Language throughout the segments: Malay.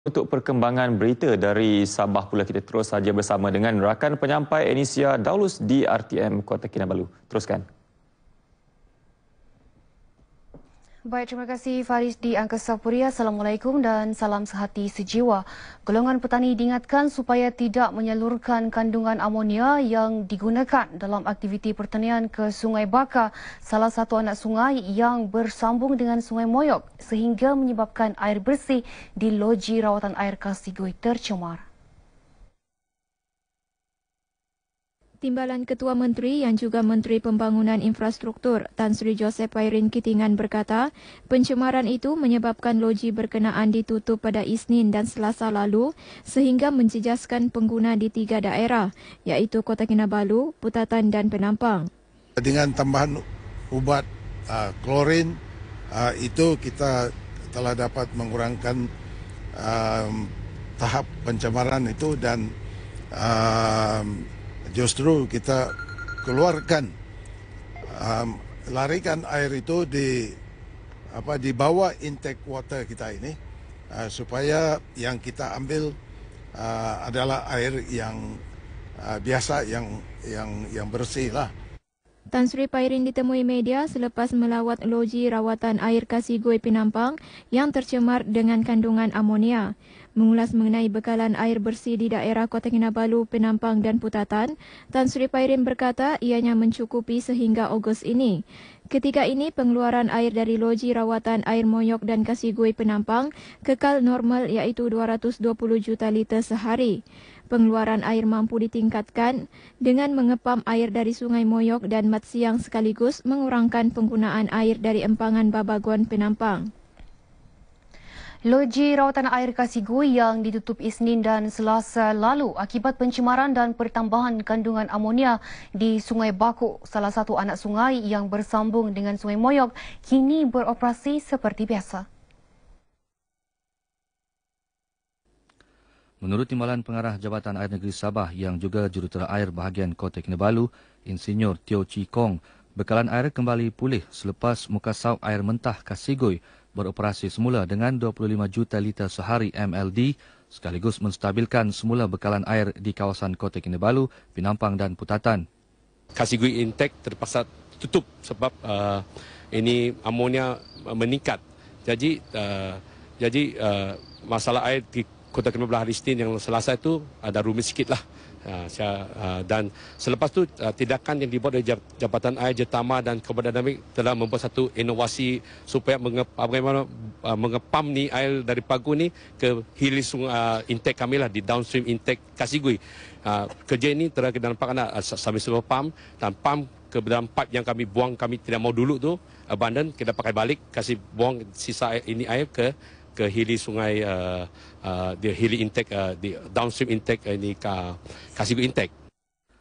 Untuk perkembangan berita dari Sabah pula kita terus saja bersama dengan rakan penyampai Enisia Daulus di RTM Kota Kinabalu. Teruskan. Baik, terima kasih Faris di Angkasa Puria. Assalamualaikum dan salam sehati sejiwa. Golongan petani diingatkan supaya tidak menyalurkan kandungan amonia yang digunakan dalam aktiviti pertanian ke Sungai Baka, salah satu anak sungai yang bersambung dengan Sungai Moyok sehingga menyebabkan air bersih di loji rawatan air Kasigui tercemar. Timbalan Ketua Menteri yang juga Menteri Pembangunan Infrastruktur Tan Sri Joseph Pairin Kitingan berkata, pencemaran itu menyebabkan loji berkenaan ditutup pada Isnin dan Selasa lalu sehingga menjejaskan pengguna di tiga daerah iaitu Kota Kinabalu, Putatan dan Penampang. Dengan tambahan ubat uh, klorin uh, itu kita telah dapat mengurangkan uh, tahap pencemaran itu dan uh, justru kita keluarkan um, larikan air itu di apa di bawah intake water kita ini uh, supaya yang kita ambil uh, adalah air yang uh, biasa yang yang yang bersih lah. Tan Sri Pairin ditemui media selepas melawat loji rawatan air Kasigui Pinampang yang tercemar dengan kandungan amonia mengulas mengenai bekalan air bersih di daerah Kota Kinabalu, Penampang dan Putatan, Tan Sri Pairin berkata ianya mencukupi sehingga Ogos ini. Ketika ini, pengeluaran air dari loji rawatan air Moyok dan Kasigui Penampang kekal normal iaitu 220 juta liter sehari. Pengeluaran air mampu ditingkatkan dengan mengepam air dari Sungai Moyok dan Matsiang sekaligus mengurangkan penggunaan air dari empangan Babagon Penampang. Loji rawatan air Kasigui yang ditutup Isnin dan Selasa lalu akibat pencemaran dan pertambahan kandungan amonia di Sungai Baku, salah satu anak sungai yang bersambung dengan Sungai Moyok, kini beroperasi seperti biasa. Menurut Timbalan Pengarah Jabatan Air Negeri Sabah yang juga jurutera air bahagian Kota Kinabalu, Insinyur Teo Chi Kong, Bekalan air kembali pulih selepas muka sauk air mentah Kasigui beroperasi semula dengan 25 juta liter sehari MLD sekaligus menstabilkan semula bekalan air di kawasan Kota Kinabalu, Pinampang dan Putatan. Kasigui intake terpaksa tutup sebab uh, ini amonia meningkat. Jadi uh, jadi uh, masalah air di Kota Kinabalu hari Isnin yang selasa itu ada rumit sikitlah. Ah, ah, dan selepas itu ah, tindakan yang dibuat oleh Jabatan Air Jetama dan Kebudayaan Dinamik telah membuat satu inovasi supaya bagaimana mengepam ni air dari pagu ni ke hilir sungai intake kami lah di downstream intake Kasigui. Uh, kerja ini telah kita nampak uh, sambil sebuah pam dan pam ke dalam pipe yang kami buang kami tidak mau dulu tu abandon kita pakai balik kasih buang sisa air, ini air ke ke hili sungai uh, uh, di hili intake uh, di downstream intake uh, ini ka kasih intake.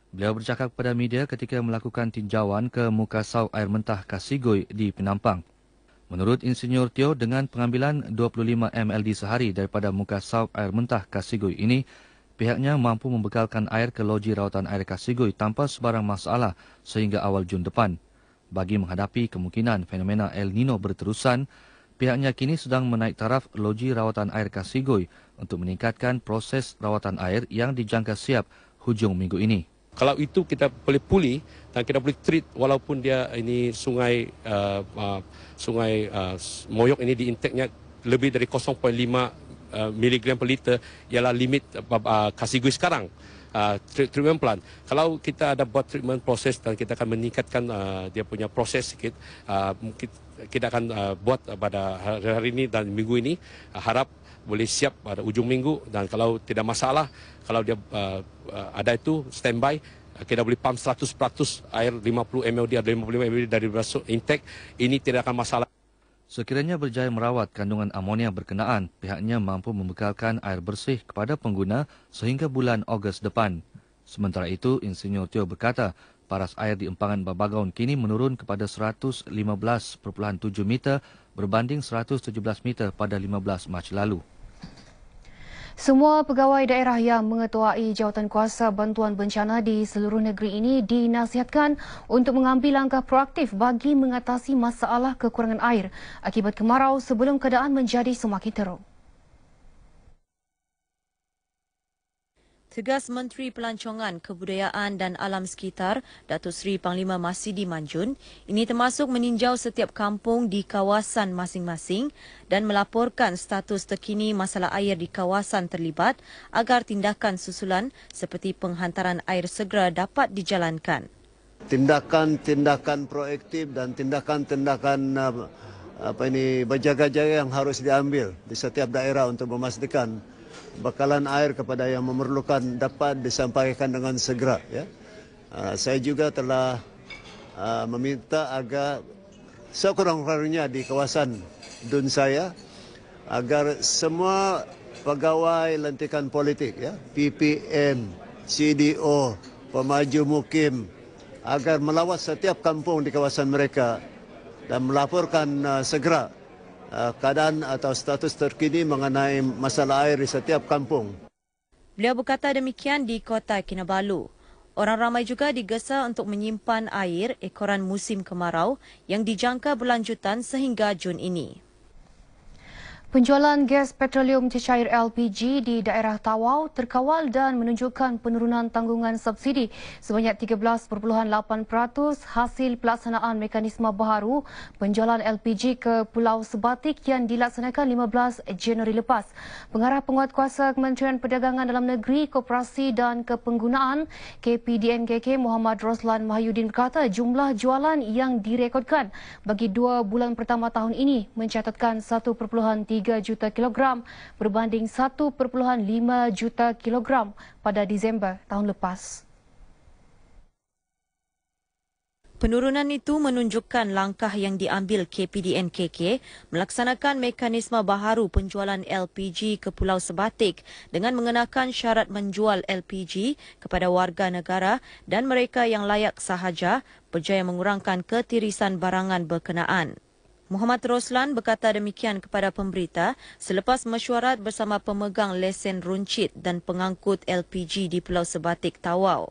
Beliau bercakap kepada media ketika melakukan tinjauan ke muka saw air mentah Kasigoy di Penampang. Menurut Insinyur Tio, dengan pengambilan 25 MLD sehari daripada muka saw air mentah Kasigoy ini, pihaknya mampu membekalkan air ke loji rawatan air Kasigoy tanpa sebarang masalah sehingga awal Jun depan. Bagi menghadapi kemungkinan fenomena El Nino berterusan, pihaknya kini sedang menaik taraf loji rawatan air Kasigoi untuk meningkatkan proses rawatan air yang dijangka siap hujung minggu ini. Kalau itu kita boleh pulih dan kita boleh treat walaupun dia ini sungai uh, uh, sungai uh, Moyok ini di intake lebih dari 0.5 uh, miligram per liter ialah limit uh, uh, Kasigui sekarang uh, treatment plan. Kalau kita ada buat treatment proses dan kita akan meningkatkan uh, dia punya proses sikit, uh, kita akan uh, buat pada hari, hari ini dan minggu ini, uh, harap boleh siap pada ujung minggu dan kalau tidak masalah, kalau dia uh, uh ada itu, standby, uh, kita boleh pump 100% air 50 ml atau 55 ml dari intake, ini tidak akan masalah. Sekiranya berjaya merawat kandungan amonia berkenaan, pihaknya mampu membekalkan air bersih kepada pengguna sehingga bulan Ogos depan. Sementara itu, Insinyur Tio berkata, paras air di empangan Babagaun kini menurun kepada 115.7 meter berbanding 117 meter pada 15 Mac lalu. Semua pegawai daerah yang mengetuai Jawatan Kuasa bantuan bencana di seluruh negeri ini dinasihatkan untuk mengambil langkah proaktif bagi mengatasi masalah kekurangan air akibat kemarau sebelum keadaan menjadi semakin teruk. Tegas Menteri Pelancongan Kebudayaan dan Alam Sekitar, Datuk Seri Panglima Masidi Manjun, ini termasuk meninjau setiap kampung di kawasan masing-masing dan melaporkan status terkini masalah air di kawasan terlibat agar tindakan susulan seperti penghantaran air segera dapat dijalankan. Tindakan-tindakan proaktif dan tindakan-tindakan uh, apa ini berjaga-jaga yang harus diambil di setiap daerah untuk memastikan bekalan air kepada yang memerlukan dapat disampaikan dengan segera. Ya. Uh, saya juga telah uh, meminta agar sekurang-kurangnya di kawasan Dun saya agar semua pegawai lantikan politik, ya, PPM, CDO, pemaju mukim, agar melawat setiap kampung di kawasan mereka dan melaporkan uh, segera Uh, keadaan atau status terkini mengenai masalah air di setiap kampung. Beliau berkata demikian di Kota Kinabalu. Orang ramai juga digesa untuk menyimpan air ekoran musim kemarau yang dijangka berlanjutan sehingga Jun ini. Penjualan gas petroleum cecair LPG di daerah Tawau terkawal dan menunjukkan penurunan tanggungan subsidi sebanyak 13.8% hasil pelaksanaan mekanisme baharu penjualan LPG ke Pulau Sebatik yang dilaksanakan 15 Januari lepas. Pengarah penguatkuasa Kementerian Perdagangan Dalam Negeri, Koperasi dan Kepenggunaan KPDNKK Muhammad Roslan Mahyudin berkata jumlah jualan yang direkodkan bagi dua bulan pertama tahun ini mencatatkan 1.3 1.3 juta kilogram berbanding 1.5 juta kilogram pada Disember tahun lepas. Penurunan itu menunjukkan langkah yang diambil KPDNKK melaksanakan mekanisme baharu penjualan LPG ke Pulau Sebatik dengan mengenakan syarat menjual LPG kepada warga negara dan mereka yang layak sahaja berjaya mengurangkan ketirisan barangan berkenaan. Muhammad Roslan berkata demikian kepada pemberita selepas mesyuarat bersama pemegang lesen runcit dan pengangkut LPG di Pulau Sebatik Tawau.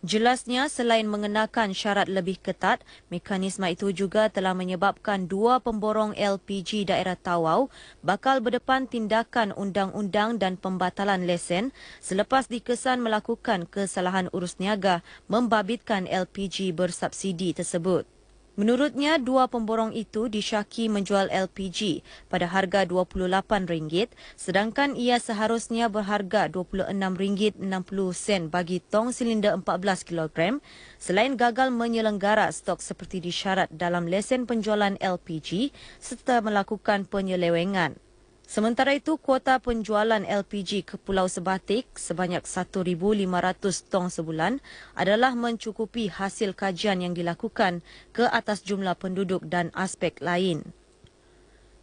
Jelasnya, selain mengenakan syarat lebih ketat, mekanisme itu juga telah menyebabkan dua pemborong LPG daerah Tawau bakal berdepan tindakan undang-undang dan pembatalan lesen selepas dikesan melakukan kesalahan urus niaga membabitkan LPG bersubsidi tersebut. Menurutnya, dua pemborong itu disyaki menjual LPG pada harga RM28 sedangkan ia seharusnya berharga RM26.60 bagi tong silinder 14 kg selain gagal menyelenggara stok seperti disyarat dalam lesen penjualan LPG serta melakukan penyelewengan. Sementara itu, kuota penjualan LPG ke Pulau Sebatik sebanyak 1,500 tong sebulan adalah mencukupi hasil kajian yang dilakukan ke atas jumlah penduduk dan aspek lain.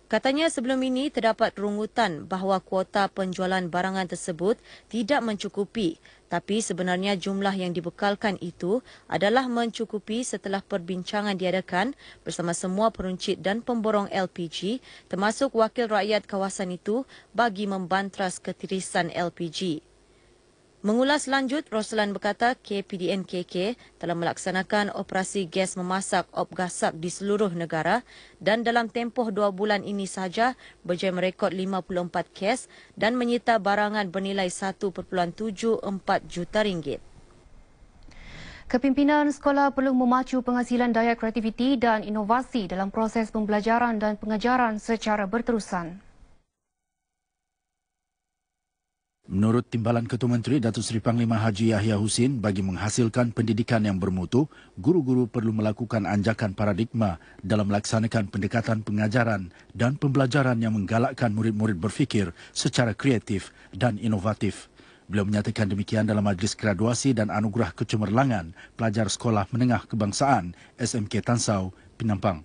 Katanya sebelum ini terdapat rungutan bahawa kuota penjualan barangan tersebut tidak mencukupi tapi sebenarnya jumlah yang dibekalkan itu adalah mencukupi setelah perbincangan diadakan bersama semua peruncit dan pemborong LPG termasuk wakil rakyat kawasan itu bagi membantras ketirisan LPG. Mengulas lanjut, Roslan berkata KPDNKK telah melaksanakan operasi gas memasak Opgasak di seluruh negara dan dalam tempoh dua bulan ini sahaja berjaya merekod 54 kes dan menyita barangan bernilai 1.74 juta ringgit. Kepimpinan sekolah perlu memacu penghasilan daya kreativiti dan inovasi dalam proses pembelajaran dan pengajaran secara berterusan. Menurut Timbalan Ketua Menteri Datuk Seri Panglima Haji Yahya Husin, bagi menghasilkan pendidikan yang bermutu, guru-guru perlu melakukan anjakan paradigma dalam melaksanakan pendekatan pengajaran dan pembelajaran yang menggalakkan murid-murid berfikir secara kreatif dan inovatif. Beliau menyatakan demikian dalam Majlis Graduasi dan Anugerah Kecemerlangan Pelajar Sekolah Menengah Kebangsaan SMK Tansau, Pinampang.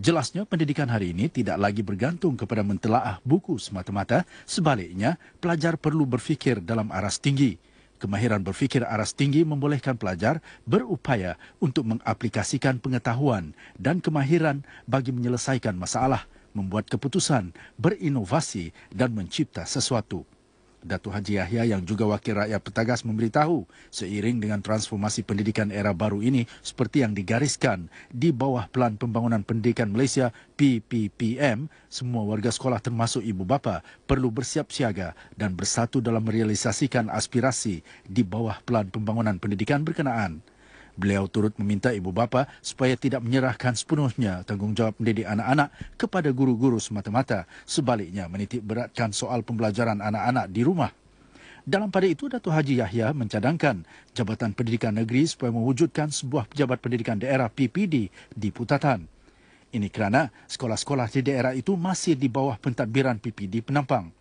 Jelasnya pendidikan hari ini tidak lagi bergantung kepada mentelaah buku semata-mata, sebaliknya pelajar perlu berfikir dalam aras tinggi. Kemahiran berfikir aras tinggi membolehkan pelajar berupaya untuk mengaplikasikan pengetahuan dan kemahiran bagi menyelesaikan masalah, membuat keputusan, berinovasi dan mencipta sesuatu. Datuk Haji Yahya yang juga wakil rakyat Petagas memberitahu seiring dengan transformasi pendidikan era baru ini seperti yang digariskan di bawah Pelan Pembangunan Pendidikan Malaysia PPPM, semua warga sekolah termasuk ibu bapa perlu bersiap siaga dan bersatu dalam merealisasikan aspirasi di bawah Pelan Pembangunan Pendidikan berkenaan. Beliau turut meminta ibu bapa supaya tidak menyerahkan sepenuhnya tanggungjawab mendidik anak-anak kepada guru-guru semata-mata. Sebaliknya, menitik beratkan soal pembelajaran anak-anak di rumah. Dalam pada itu, Datuk Haji Yahya mencadangkan Jabatan Pendidikan Negeri supaya mewujudkan sebuah pejabat pendidikan daerah PPD di Putatan. Ini kerana sekolah-sekolah di daerah itu masih di bawah pentadbiran PPD penampang.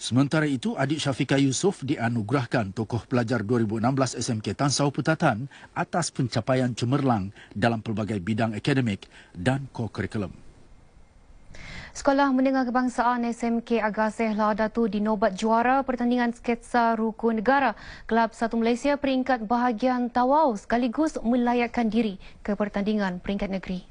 Sementara itu, adik Syafika Yusof dianugerahkan tokoh pelajar 2016 SMK Tansau Putatan atas pencapaian cemerlang dalam pelbagai bidang akademik dan kokurikulum. Sekolah Menengah Kebangsaan SMK Agaseh Ladatu dinobat juara pertandingan sketsa Ruku Negara. Kelab Satu Malaysia peringkat bahagian Tawau sekaligus melayakkan diri ke pertandingan peringkat negeri.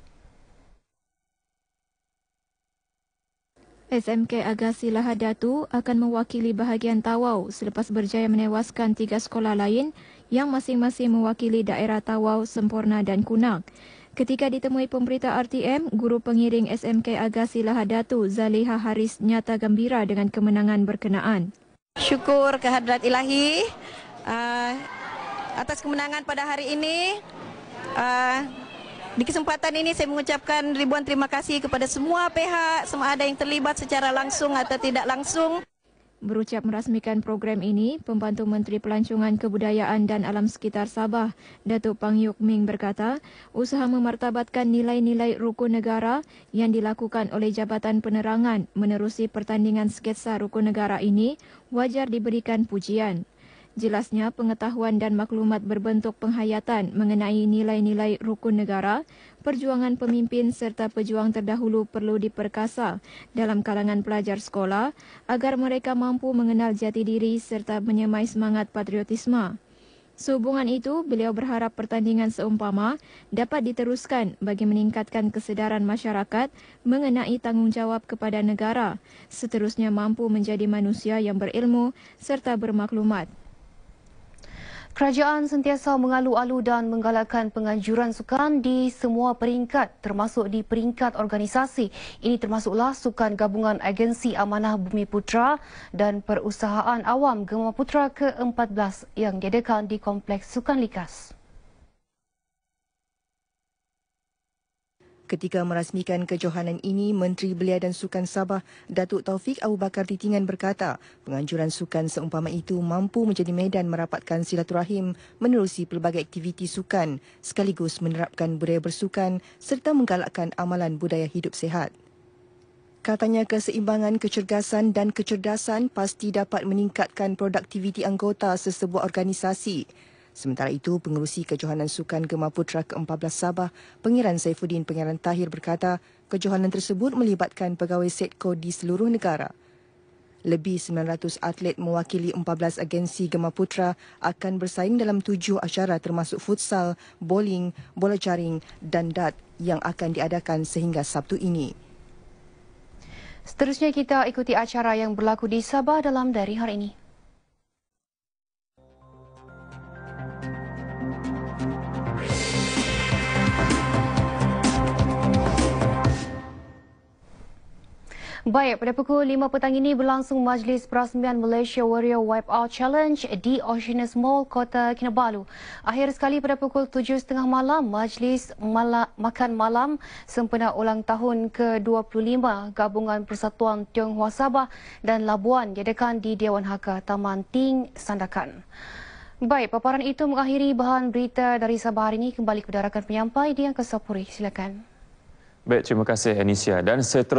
SMK Agasi Lahadatu akan mewakili bahagian Tawau selepas berjaya menewaskan tiga sekolah lain yang masing-masing mewakili daerah Tawau, Semporna dan Kunang. Ketika ditemui pemberita RTM, guru pengiring SMK Agasi Lahadatu, Zaliha Haris, nyata gembira dengan kemenangan berkenaan. Syukur kehadrat ilahi uh, atas kemenangan pada hari ini. Uh, di kesempatan ini saya mengucapkan ribuan terima kasih kepada semua pihak, semua ada yang terlibat secara langsung atau tidak langsung. Berucap merasmikan program ini, Pembantu Menteri Pelancongan Kebudayaan dan Alam Sekitar Sabah, Datuk Pang Yuk Ming berkata, usaha memartabatkan nilai-nilai rukun negara yang dilakukan oleh Jabatan Penerangan menerusi pertandingan sketsa rukun negara ini wajar diberikan pujian. Jelasnya, pengetahuan dan maklumat berbentuk penghayatan mengenai nilai-nilai rukun negara, perjuangan pemimpin serta pejuang terdahulu perlu diperkasa dalam kalangan pelajar sekolah agar mereka mampu mengenal jati diri serta menyemai semangat patriotisme. Sehubungan itu, beliau berharap pertandingan seumpama dapat diteruskan bagi meningkatkan kesedaran masyarakat mengenai tanggungjawab kepada negara, seterusnya mampu menjadi manusia yang berilmu serta bermaklumat. Kerajaan sentiasa mengalu-alu dan menggalakkan penganjuran sukan di semua peringkat termasuk di peringkat organisasi. Ini termasuklah sukan gabungan agensi amanah Bumi Putra dan perusahaan awam Gema Putra ke-14 yang diadakan di Kompleks Sukan Likas. Ketika merasmikan kejohanan ini, Menteri Belia dan Sukan Sabah, Datuk Taufik Abu Bakar Titingan berkata, penganjuran sukan seumpama itu mampu menjadi medan merapatkan silaturahim menerusi pelbagai aktiviti sukan sekaligus menerapkan budaya bersukan serta menggalakkan amalan budaya hidup sehat. Katanya keseimbangan kecergasan dan kecerdasan pasti dapat meningkatkan produktiviti anggota sesebuah organisasi. Sementara itu, pengurusi Kejohanan Sukan Gemar Putra ke-14 Sabah, Pengiran Saifuddin Pengiran Tahir berkata, kejohanan tersebut melibatkan pegawai setko di seluruh negara. Lebih 900 atlet mewakili 14 agensi Gemar Putra akan bersaing dalam tujuh acara termasuk futsal, bowling, bola jaring dan dart yang akan diadakan sehingga Sabtu ini. Seterusnya kita ikuti acara yang berlaku di Sabah dalam dari hari ini. Baik, pada pukul 5 petang ini berlangsung Majlis Perasmian Malaysia Warrior Wipeout Challenge di Oceanus Mall, Kota Kinabalu. Akhir sekali pada pukul 7.30 malam, Majlis Mala Makan Malam sempena ulang tahun ke-25 Gabungan Persatuan Tionghoa Sabah dan Labuan diadakan di Dewan Haka Taman Ting Sandakan. Baik, paparan itu mengakhiri bahan berita dari Sabah hari ini. Kembali ke rakan penyampai, Dian Kesapuri. Silakan. Baik, terima kasih Anisia. Dan seterusnya.